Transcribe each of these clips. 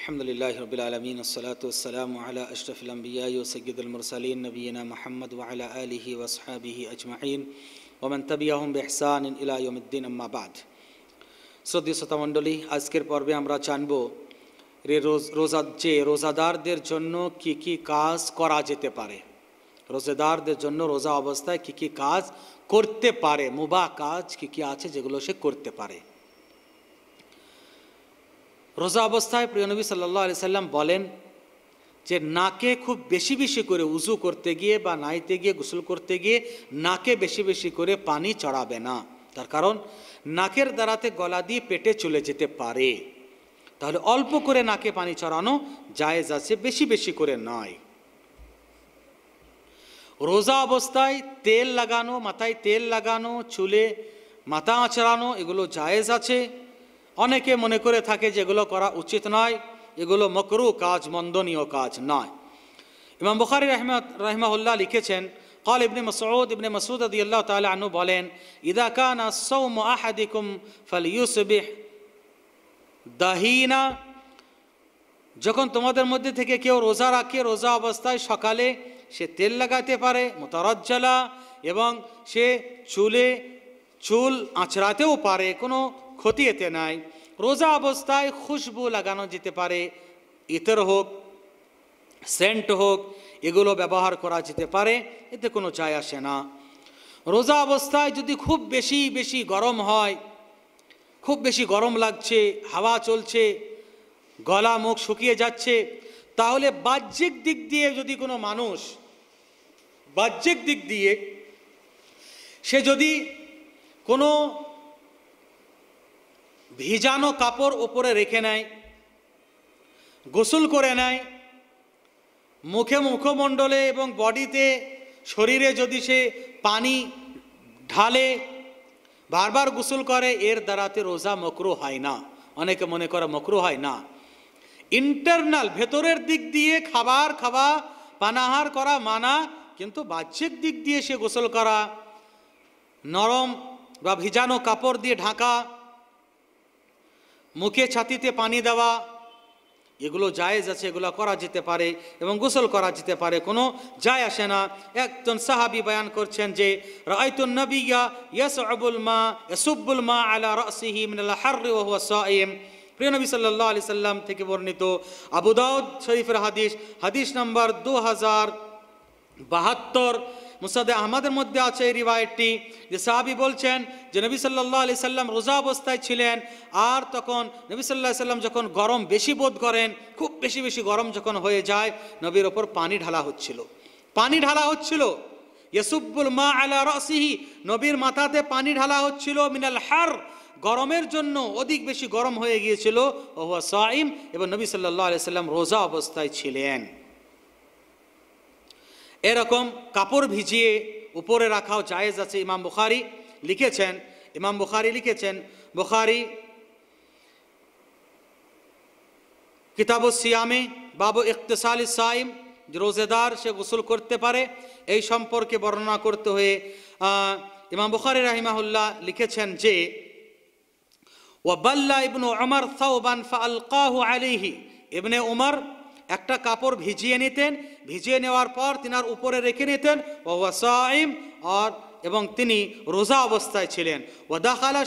আলহামদুলিল্লাহ রবিল আলমিন সালাতাম আলা আশরফুল আম্বিয়া ও সৈয়দুল মুরসালিন নবীনা মোহাম্মদ ওয়ালা আলহি ওয়াসহাবিহি আজমাইন ওমান তবিয়াহম বেহসান ইলায়ুদ্দিন আম্মাবাদ শ্রদ্ধীয় শ্রোতামণ্ডলী আজকের পর্বে আমরা জানব রে রোজ রোজা যে রোজাদারদের জন্য কি কি কাজ করা যেতে পারে রোজাদারদের জন্য রোজা অবস্থায় কি কি কাজ করতে পারে মুবা কাজ কি কি আছে যেগুলো সে করতে পারে রোজা অবস্থায় প্রিয়নবী সাল্লাহ আলি সাল্লাম বলেন যে নাকে খুব বেশি বেশি করে উজু করতে গিয়ে বা নাইতে গিয়ে গোসল করতে গিয়ে নাকে বেশি বেশি করে পানি চড়াবে না তার কারণ নাকের দ্বারাতে গলা দিয়ে পেটে চলে যেতে পারে তাহলে অল্প করে নাকে পানি চড়ানো জায়েজ আছে বেশি বেশি করে নয় রোজা অবস্থায় তেল লাগানো মাথায় তেল লাগানো চুলে মাথা আঁচড়ানো এগুলো জায়েজ আছে অনেকে মনে করে থাকে যে এগুলো করা উচিত নয় এগুলো মকরু কাজ মন্দনীয় কাজ নয় ইমাম বুখারি রহমত রহমাউল্লাহ লিখেছেন কল ইবনে মসৌদ ইবনে মসৌদ আদি আল্লাহ تعالى আনু বলেন ইদা إذا كان الصوم ফল ইউসবিহ দাহিনা যখন তোমাদের মধ্যে থেকে কেউ রোজা রাখে রোজা অবস্থায় সকালে সে তেল লাগাতে পারে মোতারজ্জালা এবং সে চুলে চুল আঁচড়াতেও পারে কোনো ক্ষতি এতে নাই রোজা অবস্থায় খুশবু লাগানো যেতে পারে ইতর হোক সেন্ট হোক এগুলো ব্যবহার করা যেতে পারে এতে কোনো চাই আসে না রোজা অবস্থায় যদি খুব বেশি বেশি গরম হয় খুব বেশি গরম লাগছে হাওয়া চলছে গলা মুখ শুকিয়ে যাচ্ছে তাহলে বাহ্যিক দিক দিয়ে যদি কোনো মানুষ বাহ্যিক দিক দিয়ে সে যদি কোনো ভিজানো কাপড় ওপরে রেখে নেয় গোসল করে নেয় মুখে মুখমণ্ডলে এবং বডিতে শরীরে যদি সে পানি ঢালে বারবার গোসল করে এর দ্বারাতে রোজা মকরু হয় না অনেকে মনে করে মকরু হয় না ইন্টারনাল ভেতরের দিক দিয়ে খাবার খাওয়া পানাহার করা মানা কিন্তু বাহ্যিক দিক দিয়ে সে গোসল করা নরম বা ভিজানো কাপড় দিয়ে ঢাকা মুখে ছাতিতে পানি দেওয়া এগুলো জায়েজ আছে এগুলো করা যেতে পারে এবং গোসল করা যেতে পারে কোনো যায় আসে না একজন সাহাবি বয়ান করছেন যে রায়তুন নবিয়া ইয়াস আবুল মা ইয়াসুব্বুল মা আলা রাসিহি মিনাল হাররি প্রিয় নবী সাল্লাল্লাহু আলাইহি সাল্লাম থেকে বর্ণিত আবু দাউদ শরীফের হাদিস হাদিস নম্বর দু হাজার বাহাত্তর মুসাদে আহমদের মধ্যে আছে এই রিওয়ায়তটি যে সাহাবি বলছেন যে নবী সাল্লাহ আলি সাল্লাম রোজা অবস্থায় ছিলেন আর তখন নবী সাল্লাহ সাল্লাম যখন গরম বেশি বোধ করেন খুব বেশি বেশি গরম যখন হয়ে যায় নবীর ওপর পানি ঢালা হচ্ছিল পানি ঢালা হচ্ছিল ইয়েসুব্বুল মা আলা রসিহি নবীর মাথাতে পানি ঢালা হচ্ছিল মিনাল হার গরমের জন্য অধিক বেশি গরম হয়ে গিয়েছিল ওহুয়া সাইম এবং নবী সাল্লাহ আলি সাল্লাম রোজা অবস্থায় ছিলেন এরকম কাপড় ভিজিয়ে উপরে রাখাও জায়েজ আছে ইমাম বুখারি লিখেছেন ইমাম বুখারি লিখেছেন বুখারি কিতাব সিয়ামে বাবু ইকতসাল সাইম রোজেদার সে গোসল করতে পারে এই সম্পর্কে বর্ণনা করতে হয়ে ইমাম বুখারি রাহিমাহুল্লাহ লিখেছেন যে ওয়াবাল্লা ইবনু আমার সাউবান ফা আলকাহু আলিহি ইবনে উমর একটা কাপড় ভিজিয়ে নিতেন ভিজিয়ে নেওয়ার পর আর উপরে রেখে নিতেন ও ওয়াসাইম আর এবং তিনি রোজা অবস্থায় ছিলেন ওদাখালা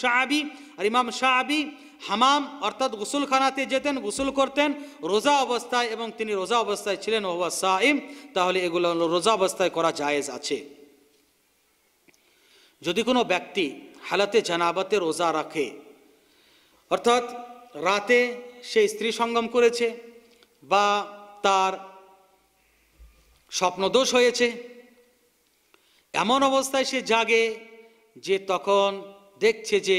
শাহাবি আর ইমাম শাহাবি হামাম অর্থাৎ গুসুলখানাতে যেতেন গুসুল করতেন রোজা অবস্থায় এবং তিনি রোজা অবস্থায় ছিলেন ওয়া সাইম তাহলে এগুলো রোজা অবস্থায় করা জায়েজ আছে যদি কোনো ব্যক্তি হালাতে জানাবাতে রোজা রাখে অর্থাৎ রাতে সে স্ত্রী সঙ্গম করেছে বা তার স্বপ্নদোষ হয়েছে এমন অবস্থায় সে জাগে যে তখন দেখছে যে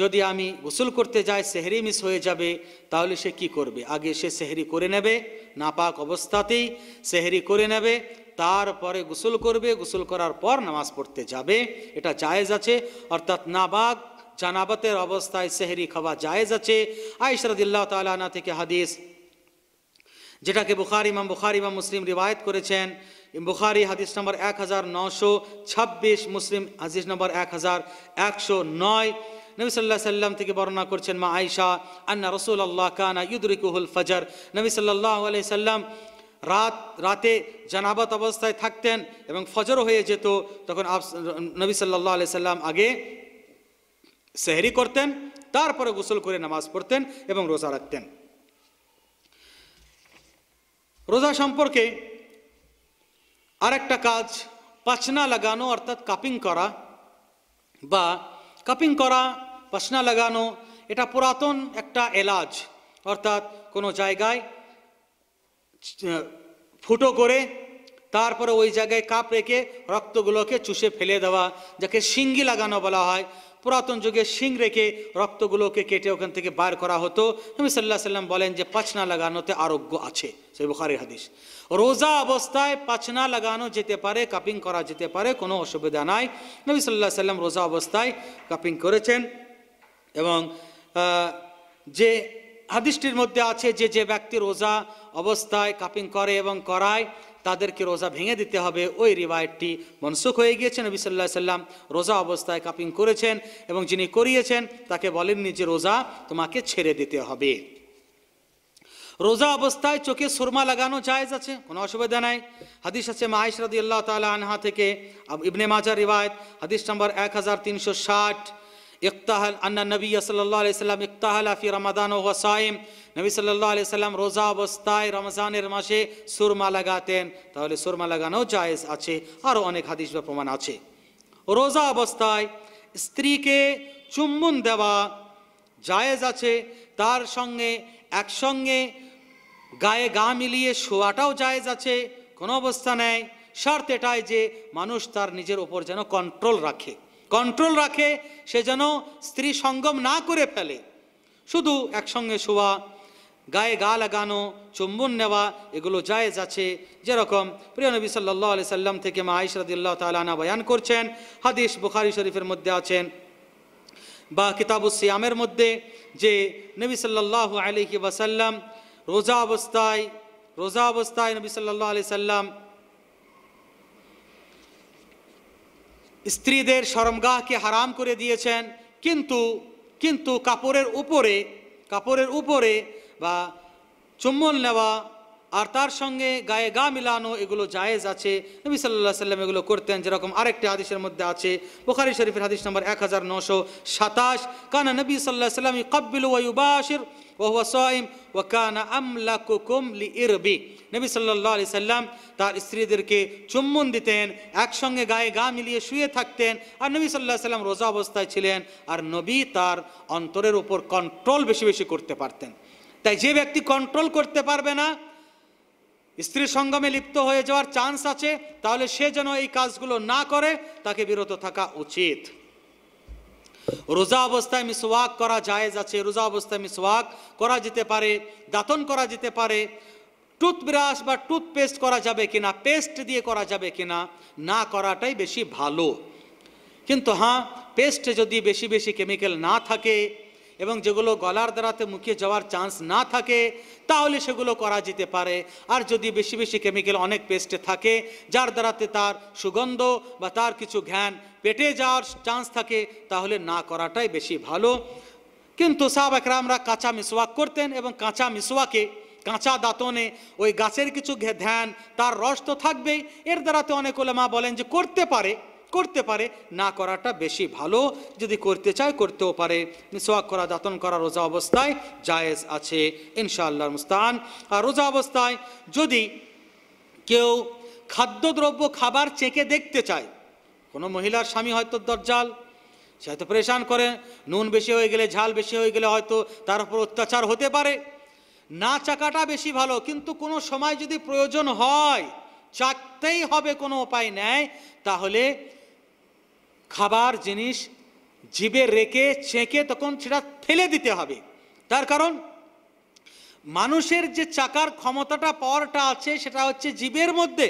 যদি আমি গোসল করতে যাই সেহরি মিস হয়ে যাবে তাহলে সে কি করবে আগে সে সেহরি করে নেবে নাপাক অবস্থাতেই সেহরি করে নেবে তারপরে গোসল করবে গোসল করার পর নামাজ পড়তে যাবে এটা জায়েজ আছে অর্থাৎ নাবাক জানাবাতের অবস্থায় সেহরি খাওয়া জায়েজ আছে আইসরাদিল্লাহ তালানা থেকে হাদিস যেটাকে বুখার ইমাম বুখার ইমাম মুসলিম রিবায়ত করেছেন বুখারি হাদিস নম্বর এক হাজার নশো ছাব্বিশ মুসলিম হাদিস নম্বর এক হাজার একশো নয় নবী সাল্লাহ সাল্লাম থেকে বর্ণনা করছেন মা আয়সা আন্না রসুল আল্লাহ কানা ইউদরিকুহুল ফজর নবী সাল্লাহ আলি সাল্লাম রাত রাতে জানাবাত অবস্থায় থাকতেন এবং ফজর হয়ে যেত তখন নবী সাল্লাহ আলি সাল্লাম আগে সেহরি করতেন তারপরে গোসল করে নামাজ পড়তেন এবং রোজা রাখতেন রোজা সম্পর্কে আরেকটা কাজ পাচনা লাগানো অর্থাৎ কাপিং করা বা কাপিং করা পাচনা লাগানো এটা পুরাতন একটা এলাজ অর্থাৎ কোনো জায়গায় ফুটো করে তারপরে ওই জায়গায় কাপ রেখে রক্তগুলোকে চুষে ফেলে দেওয়া যাকে শিঙ্গি লাগানো বলা হয় পুরাতন যুগে শিং রেখে রক্তগুলোকে কেটে ওখান থেকে বার করা হতো নবী সাল্লাহ সাল্লাম বলেন যে পাচনা লাগানোতে আরোগ্য আছে সেই বুখারি হাদিস রোজা অবস্থায় পাছনা লাগানো যেতে পারে কাপিং করা যেতে পারে কোনো অসুবিধা নাই নবী সাল্লাহ সাল্লাম রোজা অবস্থায় কাপিং করেছেন এবং যে হাদিসটির মধ্যে আছে যে যে ব্যক্তি রোজা অবস্থায় কাপিং করে এবং করায় তাদেরকে রোজা ভেঙে দিতে হবে ওই রিবায়তটি মনসুখ হয়ে গিয়েছে নবী সাল্লাহ সাল্লাম রোজা অবস্থায় কাপিং করেছেন এবং যিনি করিয়েছেন তাকে বলেননি যে রোজা তোমাকে ছেড়ে দিতে হবে রোজা অবস্থায় চোখে সুরমা লাগানো জায়েজ আছে কোনো অসুবিধা নাই হাদিস আছে মাহেশ রাদি আল্লাহ তালা আনহা থেকে ইবনে মাজা রিবায়ত হাদিস নম্বর এক হাজার তিনশো ষাট ইকতাহাল আন্না নবী সাল্লাহ আলি সাল্লাম ইকতাহাল আফি রমাদান ও হোসাইম নবী সাল্লাহ আলি সাল্লাম রোজা অবস্থায় রমজানের মাসে সুরমা লাগাতেন তাহলে সুরমা লাগানো জায়েজ আছে আরও অনেক হাদিস বা প্রমাণ আছে রোজা অবস্থায় স্ত্রীকে চুম্বন দেওয়া জায়েজ আছে তার সঙ্গে একসঙ্গে গায়ে গা মিলিয়ে শোয়াটাও জায়েজ আছে কোনো অবস্থা নেয় শর্ত এটাই যে মানুষ তার নিজের ওপর যেন কন্ট্রোল রাখে কন্ট্রোল রাখে সে যেন স্ত্রী সঙ্গম না করে ফেলে শুধু একসঙ্গে শোয়া গায়ে গা লাগানো চুম্বন নেওয়া এগুলো জায়েজ আছে যেরকম প্রিয় নবী সাল্লাহ আলি সাল্লাম থেকে মা আইসরাদিল্লাহ তালানা বয়ান করছেন হাদিস বুখারি শরীফের মধ্যে আছেন বা কিতাবু সিয়ামের মধ্যে যে নবী সাল্লাহ আলিহি ওয়াসাল্লাম রোজা অবস্থায় রোজা অবস্থায় নবী সাল্লা আলি সাল্লাম স্ত্রীদের শরমগাহকে হারাম করে দিয়েছেন কিন্তু কিন্তু কাপড়ের উপরে কাপড়ের উপরে বা চুম্বন নেওয়া আর তার সঙ্গে গায়ে গা মিলানো এগুলো জায়েজ আছে নবী সাল্লাহ সাল্লাম এগুলো করতেন যেরকম আরেকটি হাদিসের মধ্যে আছে বোখারি শরীফের হাদিস নম্বর এক হাজার নশো সাতাশ কানা নবী সাল্লাহ সাল্লাম কব্বিল ওয়ুবাশির ওহুয়া সাইম ওয়াকানা আমলা কুকুম লি ইরবি নবী সাল্লাহ সাল্লাম তার স্ত্রীদেরকে চুম্বন দিতেন একসঙ্গে গায়ে গা মিলিয়ে শুয়ে থাকতেন আর নবী সাল্লাহ সাল্লাম রোজা অবস্থায় ছিলেন আর নবী তার অন্তরের উপর কন্ট্রোল বেশি বেশি করতে পারতেন তাই যে ব্যক্তি কন্ট্রোল করতে পারবে না স্ত্রীর সঙ্গমে লিপ্ত হয়ে যাওয়ার চান্স আছে তাহলে সে যেন এই কাজগুলো না করে তাকে বিরত থাকা উচিত রোজা অবস্থায় মিসওয়াক করা জায়েজ আছে রোজা অবস্থায় মিসওয়াক করা যেতে পারে দাঁতন করা যেতে পারে টুথব্রাশ বা টুথপেস্ট করা যাবে কিনা পেস্ট দিয়ে করা যাবে কিনা না করাটাই বেশি ভালো কিন্তু হ্যাঁ পেস্টে যদি বেশি বেশি কেমিক্যাল না থাকে এবং যেগুলো গলার দ্বারাতে মুখে যাওয়ার চান্স না থাকে তাহলে সেগুলো করা যেতে পারে আর যদি বেশি বেশি কেমিক্যাল অনেক পেস্টে থাকে যার দ্বারাতে তার সুগন্ধ বা তার কিছু ঘ্যান পেটে যাওয়ার চান্স থাকে তাহলে না করাটাই বেশি ভালো কিন্তু সাহাব একরামরা কাঁচা মিসওয়াক করতেন এবং কাঁচা মিসওয়াকে কাঁচা দাঁতনে ওই গাছের কিছু ধ্যান তার রস তো থাকবেই এর দ্বারাতে অনেক মা বলেন যে করতে পারে করতে পারে না করাটা বেশি ভালো যদি করতে চায় করতেও পারে মিসওয়াক করা যাতন করা রোজা অবস্থায় জায়েজ আছে ইনশাআল্লাহ মুস্তান আর রোজা অবস্থায় যদি কেউ খাদ্যদ্রব্য খাবার চেকে দেখতে চায় কোনো মহিলার স্বামী হয়তো দরজাল সে হয়তো পরেশান করে নুন বেশি হয়ে গেলে ঝাল বেশি হয়ে গেলে হয়তো তার উপর অত্যাচার হতে পারে না চাকাটা বেশি ভালো কিন্তু কোনো সময় যদি প্রয়োজন হয় চাকতেই হবে কোনো উপায় নেয় তাহলে খাবার জিনিস জিবে রেখে চেঁকে তখন সেটা ফেলে দিতে হবে তার কারণ মানুষের যে চাকার ক্ষমতাটা পাওয়ারটা আছে সেটা হচ্ছে জীবের মধ্যে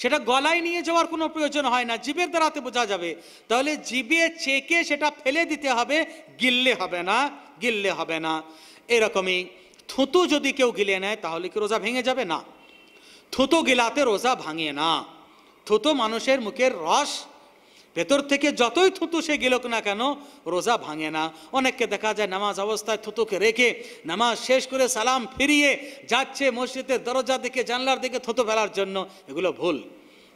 সেটা গলায় নিয়ে যাওয়ার কোনো প্রয়োজন হয় না জীবের দ্বারাতে বোঝা যাবে তাহলে জিবে চেকে সেটা ফেলে দিতে হবে গিললে হবে না গিললে হবে না এরকমই থুতু যদি কেউ গিলে নেয় তাহলে কি রোজা ভেঙে যাবে না থুতু গিলাতে রোজা ভাঙে না থুতু মানুষের মুখের রস ভেতর থেকে যতই থুতু সে গেলক না কেন রোজা ভাঙে না অনেককে দেখা যায় নামাজ অবস্থায় থুতুকে রেখে নামাজ শেষ করে সালাম ফিরিয়ে যাচ্ছে মসজিদের দরজা দিকে জানলার দিকে থুতু ফেলার জন্য এগুলো ভুল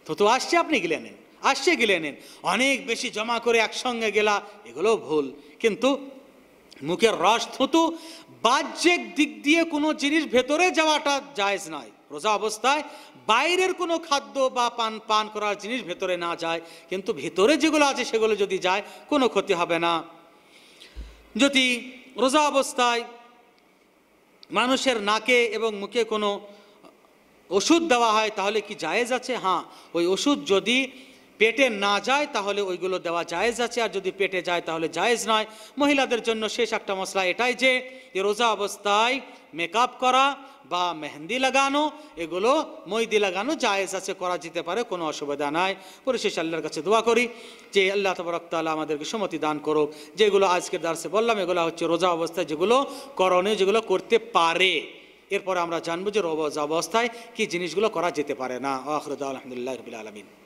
থুতু আসছে আপনি গিলে নেন আসছে গিলে নেন অনেক বেশি জমা করে একসঙ্গে গেলা এগুলো ভুল কিন্তু মুখের রস থুতু বাহ্যিক দিক দিয়ে কোনো জিনিস ভেতরে যাওয়াটা জায়েজ নয় রোজা অবস্থায় বাইরের কোনো খাদ্য বা পান পান করার জিনিস ভেতরে না যায় কিন্তু ভেতরে যেগুলো আছে সেগুলো যদি যায় কোনো ক্ষতি হবে না যদি রোজা অবস্থায় মানুষের নাকে এবং মুখে কোনো ওষুধ দেওয়া হয় তাহলে কি জায়েজ আছে হ্যাঁ ওই ওষুধ যদি পেটে না যায় তাহলে ওইগুলো দেওয়া জায়েজ আছে আর যদি পেটে যায় তাহলে জায়েজ নয় মহিলাদের জন্য শেষ একটা মশলা এটাই যে রোজা অবস্থায় মেকআপ করা বা মেহেন্দি লাগানো এগুলো মইদি লাগানো জায়েজ আছে করা যেতে পারে কোনো অসুবিধা নাই শেষ আল্লাহর কাছে দোয়া করি যে আল্লাহ তবরকতাল্লাহ আমাদেরকে সমতি দান করুক যেগুলো আজকের দার্সে বললাম এগুলো হচ্ছে রোজা অবস্থায় যেগুলো করণীয় যেগুলো করতে পারে এরপরে আমরা জানবো যে রোজা অবস্থায় কি জিনিসগুলো করা যেতে পারে না আখরুদ আলহামদুলিল্লাহ রবিল আলমিন